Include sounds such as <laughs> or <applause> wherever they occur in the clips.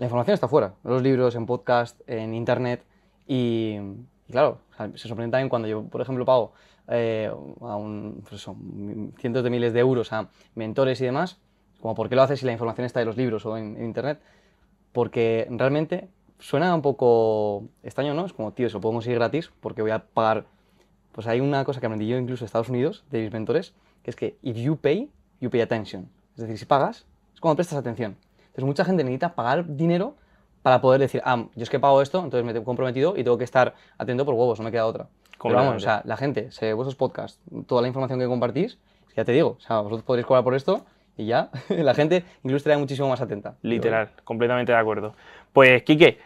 la información está fuera, en los libros, en podcast, en internet y, claro, se sorprende también cuando yo, por ejemplo, pago eh, a un, pues cientos de miles de euros a mentores y demás, como por qué lo haces si la información está en los libros o en, internet, porque realmente suena un poco extraño, ¿no? Es como, tío, eso ¿podemos ir gratis porque voy a pagar. Pues hay una cosa que aprendí yo incluso en Estados Unidos de mis mentores, que es que if you pay, you pay attention. Es decir, si pagas, es como prestas atención. Entonces mucha gente necesita pagar dinero para poder decir, ah, yo es que pago esto, entonces me tengo comprometido y tengo que estar atento por huevos, no me queda otra. Pero vamos, o sea, la gente, se vuestros podcasts, toda la información que compartís, ya te digo, o sea, vosotros podréis cobrar por esto y ya <laughs> la gente incluso estará muchísimo más atenta. Literal, completamente de acuerdo. Pues, Quique,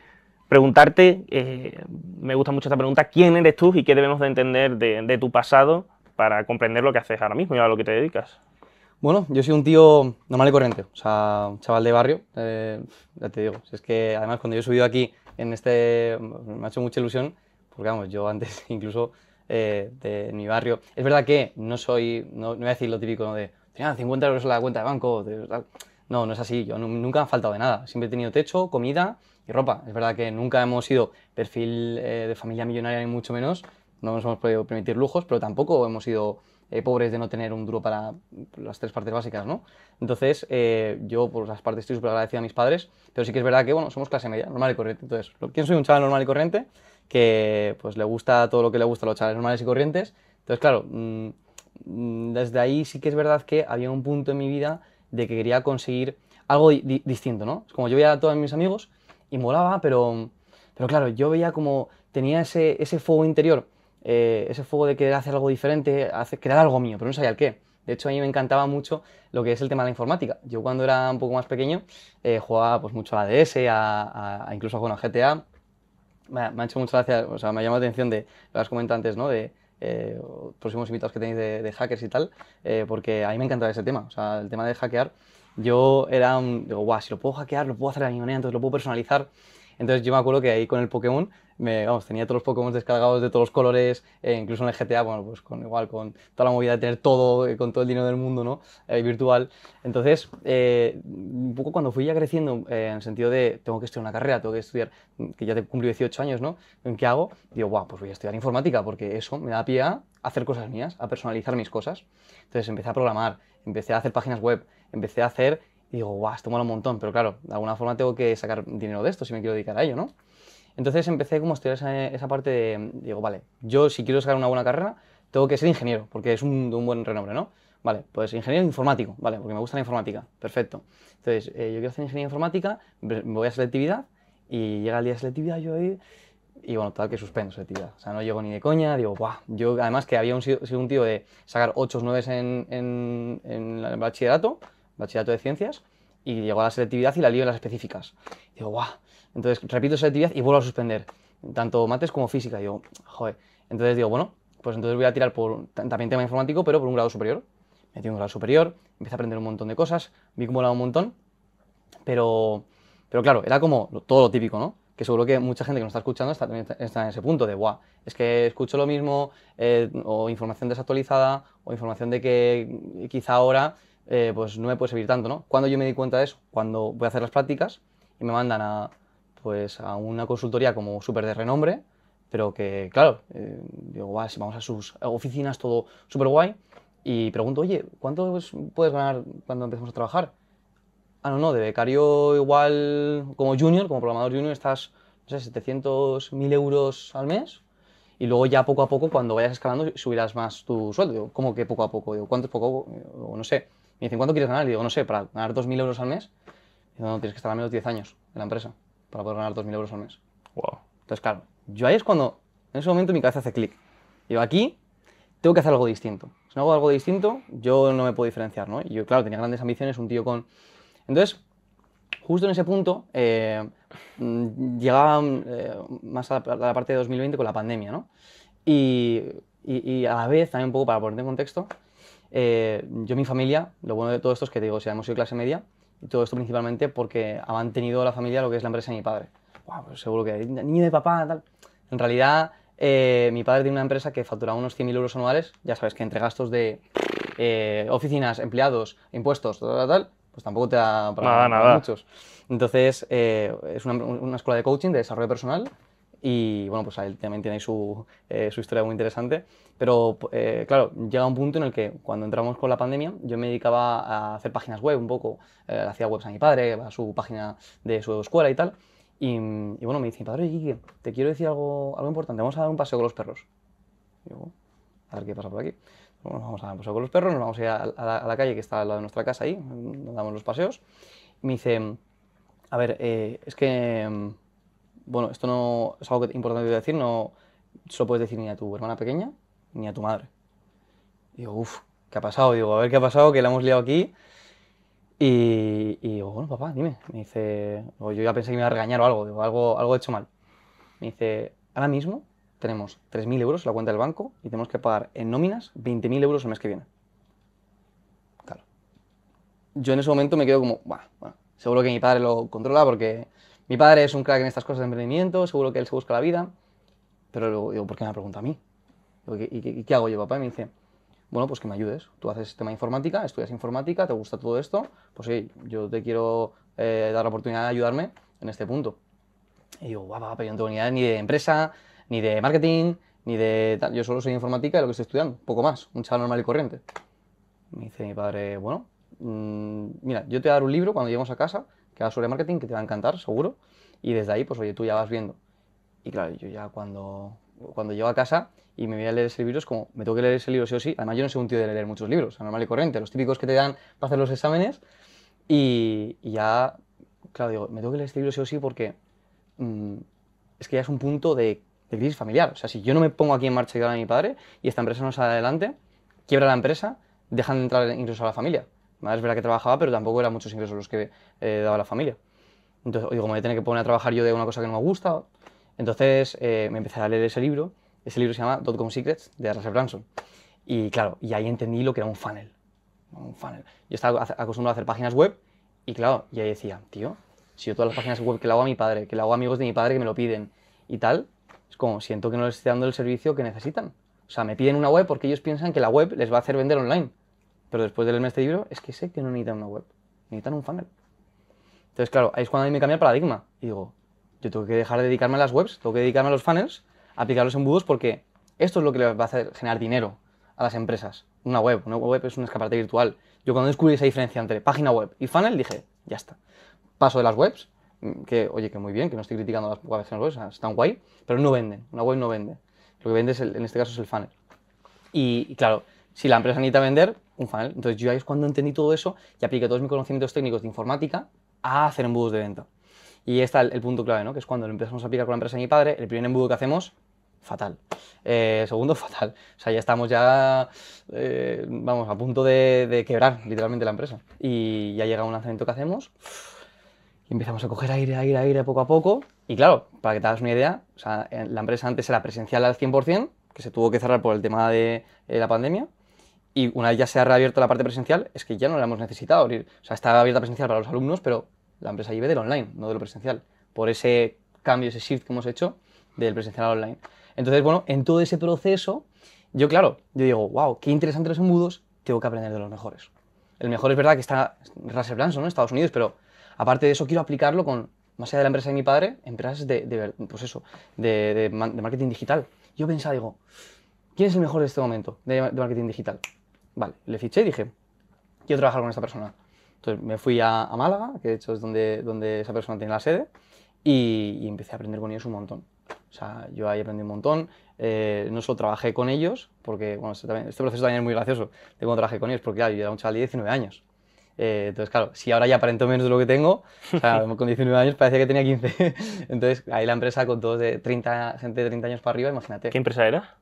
preguntarte, eh, me gusta mucho esta pregunta, ¿quién eres tú y qué debemos de entender de, de tu pasado para comprender lo que haces ahora mismo y a lo que te dedicas? Bueno, yo soy un tío normal y corriente, o sea, un chaval de barrio, eh, ya te digo. Es que además cuando yo he subido aquí en este, me ha hecho mucha ilusión, porque vamos, yo antes <laughs> incluso eh, de mi barrio, es verdad que no soy, no, voy a decir lo típico de, tenía 50 euros en la cuenta de banco, No, no es así, yo nunca me faltado de nada, siempre he tenido techo, comida y ropa. Es verdad que nunca hemos sido perfil eh, de familia millonaria ni mucho menos, no nos hemos podido permitir lujos, pero tampoco hemos sido eh, pobres de no tener un duro para las tres partes básicas, ¿no? Entonces, eh, yo por pues, las partes estoy súper agradecido a mis padres, pero sí que es verdad que, bueno, somos clase media, normal y corriente. Entonces, ¿quién soy un chaval normal y corriente? Que pues le gusta todo lo que le gusta a los chavales normales y corrientes. Entonces, claro, mm, mm, desde ahí sí que es verdad que había un punto en mi vida de que quería conseguir algo distinto, ¿no? Es como yo veía a todos mis amigos y molaba, pero, pero claro, yo veía como tenía ese, ese fuego interior eh, ese fuego de querer hacer algo diferente, hacer, crear algo mío, pero no sabía el qué. De hecho, a mí me encantaba mucho lo que es el tema de la informática. Yo cuando era un poco más pequeño eh, jugaba pues, mucho a la DS, a, a, a incluso a GTA. Me, ha, hecho mucha gracia, o sea, me ha llamado la atención de, lo comentantes, ¿no? De, eh, próximos invitados que tenéis de, hackers y tal, eh, porque a mí me encantaba ese tema, o sea, el tema de hackear. Yo era un, digo, guau, si lo puedo hackear, lo puedo hacer a mi manera, entonces lo puedo personalizar. Entonces yo me acuerdo que ahí con el Pokémon, me, vamos, tenía todos los Pokémon descargados de todos los colores, eh, incluso en el GTA, bueno, pues con igual, con toda la movida de tener todo, eh, con todo el dinero del mundo, ¿no? Eh, virtual. Entonces, un poco cuando fui ya creciendo, en el sentido de, tengo que estudiar una carrera, tengo que estudiar, que ya te cumplí 18 años, ¿no? ¿En qué hago? Digo, guau, pues voy a estudiar informática, porque eso me da pie a hacer cosas mías, a personalizar mis cosas. Entonces empecé a programar, empecé a hacer páginas web, empecé a hacer y digo, guau, esto mola un montón, pero claro, de alguna forma tengo que sacar dinero de esto si me quiero dedicar a ello, ¿no? Entonces empecé como a estudiar esa, parte de, digo, vale, yo si quiero sacar una buena carrera, tengo que ser ingeniero, porque es un, de un buen renombre, ¿no? Vale, pues ingeniero informático, vale, porque me gusta la informática, perfecto. Entonces, eh, yo quiero hacer ingeniería informática, me voy a selectividad y llega el día de selectividad, yo ahí, y bueno, tal que suspendo selectividad. O sea, no llego ni de coña, digo, guau, yo además que había un, sido un tío de sacar 8 o 9 en el bachillerato, bachillerato de ciencias, y llegó a la selectividad y la lío en las específicas. digo, guau. Entonces repito selectividad y vuelvo a suspender, tanto mates como física. Y digo, joder. Entonces digo, bueno, pues entonces voy a tirar por también tema informático, pero por un grado superior. Metí un grado superior, empecé a aprender un montón de cosas, vi cómo era un montón, pero, pero claro, era como todo lo típico, ¿no? que seguro que mucha gente que nos está escuchando está, en ese punto de, guau, es que escucho lo mismo, eh, o información desactualizada, o información de que quizá ahora eh, pues no me puedes servir tanto, ¿no? Cuando yo me di cuenta de eso, cuando voy a hacer las prácticas y me mandan a, pues, a una consultoría como súper de renombre, pero que, claro, eh, digo, si vamos a sus oficinas, todo súper guay, y pregunto, oye, ¿cuánto puedes ganar cuando empecemos a trabajar? Ah, no, no, de becario igual como junior, como programador junior, estás, no sé, 700, 1000 euros al mes, y luego ya poco a poco, cuando vayas escalando, subirás más tu sueldo. Digo, ¿Cómo que poco a poco? ¿cuánto es poco? o no sé. Me dicen, ¿cuánto quieres ganar? Y digo, no sé, para ganar 2.000 euros al mes. tienes que estar al menos 10 años en la empresa para poder ganar 2.000 euros al mes. Wow. Entonces, claro, yo ahí es cuando, en ese momento, mi cabeza hace clic. yo aquí tengo que hacer algo distinto. Si no hago algo distinto, yo no me puedo diferenciar, ¿no? Y yo, claro, tenía grandes ambiciones, un tío con... Entonces, justo en ese punto, eh, mm, llegaba eh, más a la, parte de 2020 con la pandemia, ¿no? Y a la vez, también un poco para poner en contexto, eh, yo, mi familia, lo bueno de todo esto es que digo, hemos sido clase media, y todo esto principalmente porque ha mantenido la familia lo que es la empresa de mi padre. Pues seguro que niño de papá, tal. En realidad, eh, mi padre tiene una empresa que factura unos 100.000 euros anuales, ya sabes que entre gastos de eh, oficinas, empleados, impuestos, tal, tal, pues tampoco te da para nada, muchos. Entonces, es una, escuela de coaching, de desarrollo personal, y bueno, pues él también tiene su, eh, su historia muy interesante. Pero eh, claro, llega un punto en el que cuando entramos con la pandemia, yo me dedicaba a hacer páginas web un poco. Eh, hacía webs a mi padre, a su página de su escuela y tal. Y, bueno, me dice mi padre, te quiero decir algo, algo importante. Vamos a dar un paseo con los perros. Y oh, a ver qué pasa por aquí. vamos a dar un paseo con los perros, nos vamos a ir a, la, calle que está al lado de nuestra casa ahí, nos damos los paseos. Y me dice, a ver, es que mm, bueno, esto no es algo que, importante de decir, no solo puedes decir ni a tu hermana pequeña ni a tu madre. Digo, uff, ¿qué ha pasado? Digo, a ver qué ha pasado, que la hemos liado aquí. Y, y digo, bueno, papá, dime. Me dice, o yo ya pensé que me iba a regañar o algo, algo, algo he hecho mal. Me dice, ahora mismo tenemos 3.000 euros en la cuenta del banco y tenemos que pagar en nóminas 20.000 euros el mes que viene. Claro. Yo en ese momento me quedo como, bueno, seguro que mi padre lo controla porque mi padre es un crack en estas cosas de emprendimiento, seguro que él se busca la vida. Pero luego digo, ¿por qué me pregunta a mí? ¿Y, qué, hago yo, papá? Y me dice, bueno, pues que me ayudes. Tú haces tema de informática, estudias informática, te gusta todo esto, pues sí, yo te quiero eh, dar la oportunidad de ayudarme en este punto. Y digo, guau, papá, yo no tengo ni idea ni de empresa, ni de marketing, ni de tal. Yo solo soy informática y lo que estoy estudiando, poco más, un chaval normal y corriente. Me dice mi padre, bueno, mm, mira, yo te voy a dar un libro cuando lleguemos a casa que va sobre marketing, que te va a encantar, seguro. Y desde ahí, pues oye, tú ya vas viendo. Y claro, yo ya cuando, cuando llego a casa y me voy a leer ese libro, es como, me tengo que leer ese libro sí o sí. Además, yo no soy un tío de leer muchos libros, normal y corriente, los típicos que te dan para hacer los exámenes. Y, ya, claro, digo, me tengo que leer este libro sí o sí porque mm, es que ya es un punto de, crisis familiar. O sea, si yo no me pongo aquí en marcha y a mi padre y esta empresa no sale adelante, quiebra la empresa, dejan de entrar incluso a la familia. Es verdad que trabajaba, pero tampoco eran muchos ingresos los que eh, daba la familia. Entonces, digo, me voy a tener que poner a trabajar yo de una cosa que no me gusta. Entonces, eh, me empecé a leer ese libro. Ese libro se llama Dotcom Secrets, de Russell Branson. Y claro, y ahí entendí lo que era un funnel. Un funnel. Yo estaba acostumbrado a hacer páginas web y claro, y ahí decía, tío, si yo todas las páginas web que le hago a mi padre, que le hago a amigos de mi padre que me lo piden y tal, es como, siento que no les estoy dando el servicio que necesitan. O sea, me piden una web porque ellos piensan que la web les va a hacer vender online. Pero después de leerme este libro, es que sé que no necesitan una web, necesitan un funnel. Entonces, claro, ahí es cuando a mí me cambia el paradigma. Y digo, yo tengo que dejar de dedicarme a las webs, tengo que dedicarme a los funnels, aplicar en embudos porque esto es lo que les va a hacer generar dinero a las empresas. Una web, una web es un escaparate virtual. Yo cuando descubrí esa diferencia entre página web y funnel dije, ya está. Paso de las webs, que oye, que muy bien, que no estoy criticando las webs, o sea, están guay, pero no venden, una web no vende. Lo que vende es en este caso es el funnel. y, claro, si la empresa necesita vender, un Entonces yo ahí es cuando entendí todo eso y apliqué todos mis conocimientos técnicos de informática a hacer embudos de venta. Y está el, punto clave, ¿no? Que es cuando empezamos a aplicar con la empresa de mi padre, el primer embudo que hacemos, fatal. Eh, segundo, <laughs> fatal. O sea, ya estamos ya, eh, vamos, a punto de, quebrar literalmente la empresa. Y ya llega un lanzamiento que hacemos y empezamos a coger aire, aire, aire poco a poco. Y claro, para que te hagas una idea, o la empresa antes era presencial al 100%, que se tuvo que cerrar por el tema de eh, la pandemia. Y una vez ya se ha reabierto la parte presencial, es que ya no la hemos necesitado abrir. O sea, está abierta presencial para los alumnos, pero la empresa vive del online, no de lo presencial. Por ese cambio, ese shift que hemos hecho del presencial al online. Entonces, bueno, en todo ese proceso, yo claro, yo digo, wow, qué interesantes los embudos, tengo que aprender de los mejores. El mejor es verdad que está Russell Branson, ¿no? Estados Unidos, pero aparte de eso quiero aplicarlo con, más allá de la empresa de mi padre, empresas de, de, pues marketing digital. Yo pensaba, digo, ¿quién es el mejor en este momento de marketing digital? Vale, le fiché y dije, quiero trabajar con esta persona. Entonces me fui a, Málaga, que de hecho es donde, donde esa persona tiene la sede, y, empecé a aprender con ellos un montón. O sea, yo ahí aprendí un montón. Eh, no solo trabajé con ellos, porque bueno, este, también, este, proceso también es muy gracioso, de cómo trabajé con ellos, porque claro, yo era un chaval de 19 años. Eh, entonces, claro, si ahora ya aparento menos de lo que tengo, o sea, <laughs> con 19 años parecía que tenía 15. <laughs> entonces, ahí la empresa con todos de 30, gente de 30 años para arriba, imagínate. ¿Qué empresa era?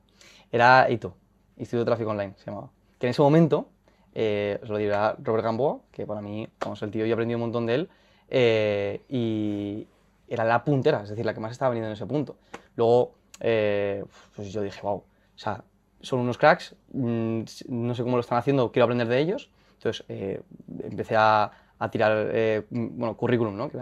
Era ITO, Instituto de Tráfico Online, se llamaba que en ese momento, os eh, lo dirá Robert Gamboa, que para mí, vamos, el tío, yo he aprendido un montón de él, eh, y era la puntera, es decir, la que más estaba veniendo en ese punto. Luego, eh, pues yo dije, wow, o sea, son unos cracks, mm, no sé cómo lo están haciendo, quiero aprender de ellos. Entonces, empecé a, a tirar, bueno, currículum, ¿no? Que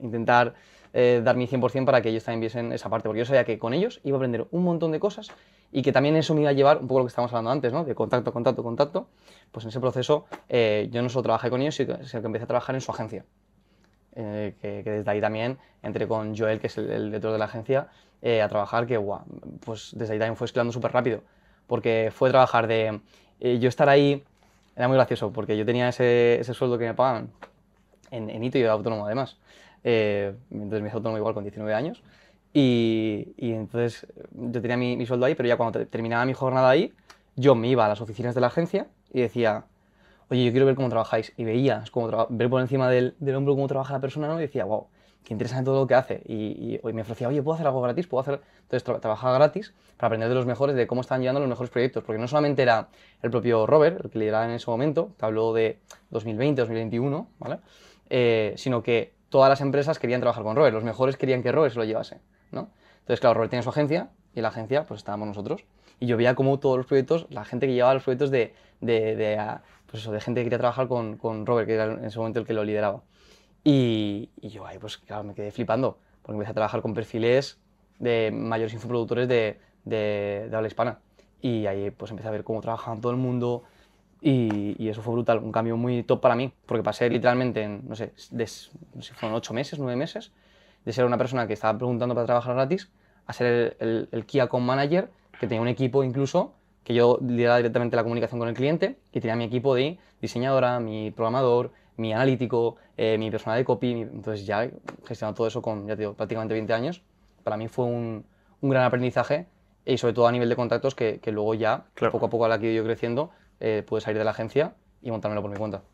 intentar dar mi 100% para que ellos también viesen esa parte, porque yo sabía que con ellos iba a aprender un montón de cosas y que también eso me iba a llevar un poco lo que estábamos hablando antes, ¿no? De contacto, contacto, contacto. Pues en ese proceso eh, yo no solo trabajé con ellos, sino que empecé a trabajar en su agencia. Eh, que, desde ahí también entré con Joel, que es el, el director de la agencia, eh, a trabajar, que ¡guau! pues desde ahí también fue escalando súper rápido, porque fue trabajar de... yo estar ahí era muy gracioso, porque yo tenía ese, ese sueldo que me pagaban en, Hito y era autónomo además. entonces me hice autónomo igual con 19 años y, entonces eh, yo tenía mi, mi, sueldo ahí, pero ya cuando terminaba mi jornada ahí, yo me iba a las oficinas de la agencia y decía, oye, yo quiero ver cómo trabajáis. Y veía, es como ver por encima del, del, hombro cómo trabaja la persona, ¿no? Y decía, wow, qué interesante todo lo que hace. Y, y, me ofrecía, oye, ¿puedo hacer algo gratis? ¿Puedo hacer...? Entonces trabajar trabajaba gratis para aprender de los mejores, de cómo están llevando los mejores proyectos. Porque no solamente era el propio Robert, el que lideraba en ese momento, que habló de 2020, 2021, ¿vale? Eh, sino que todas las empresas querían trabajar con Robert, los mejores querían que Robert se lo llevase. Entonces, claro, Robert tiene su agencia y la agencia pues estábamos nosotros. Y yo veía como todos los proyectos, la gente que llevaba los proyectos de, de, ah, pues de gente que quería trabajar con, Robert, que era en ese momento el que lo lideraba. Y, yo ahí pues claro, me quedé flipando, porque empecé a trabajar con perfiles de mayores infoproductores de, de, de habla hispana. Y ahí pues empecé a ver cómo trabajaban todo el mundo, y, eso fue brutal, un cambio muy top para mí, porque pasé literalmente, no sé, de, no sé fueron ocho meses, nueve meses, de ser una persona que estaba preguntando para trabajar gratis a ser el, el, el Manager, que tenía un equipo incluso que yo lideraba directamente la comunicación con el cliente que tenía mi equipo de diseñadora, mi programador, mi analítico, eh, mi persona de copy. entonces ya gestionando todo eso con, ya prácticamente 20 años, para mí fue un, gran aprendizaje y sobre todo a nivel de contactos que, luego ya, poco a poco la que yo creciendo, eh, pude salir de la agencia y montármelo por mi cuenta.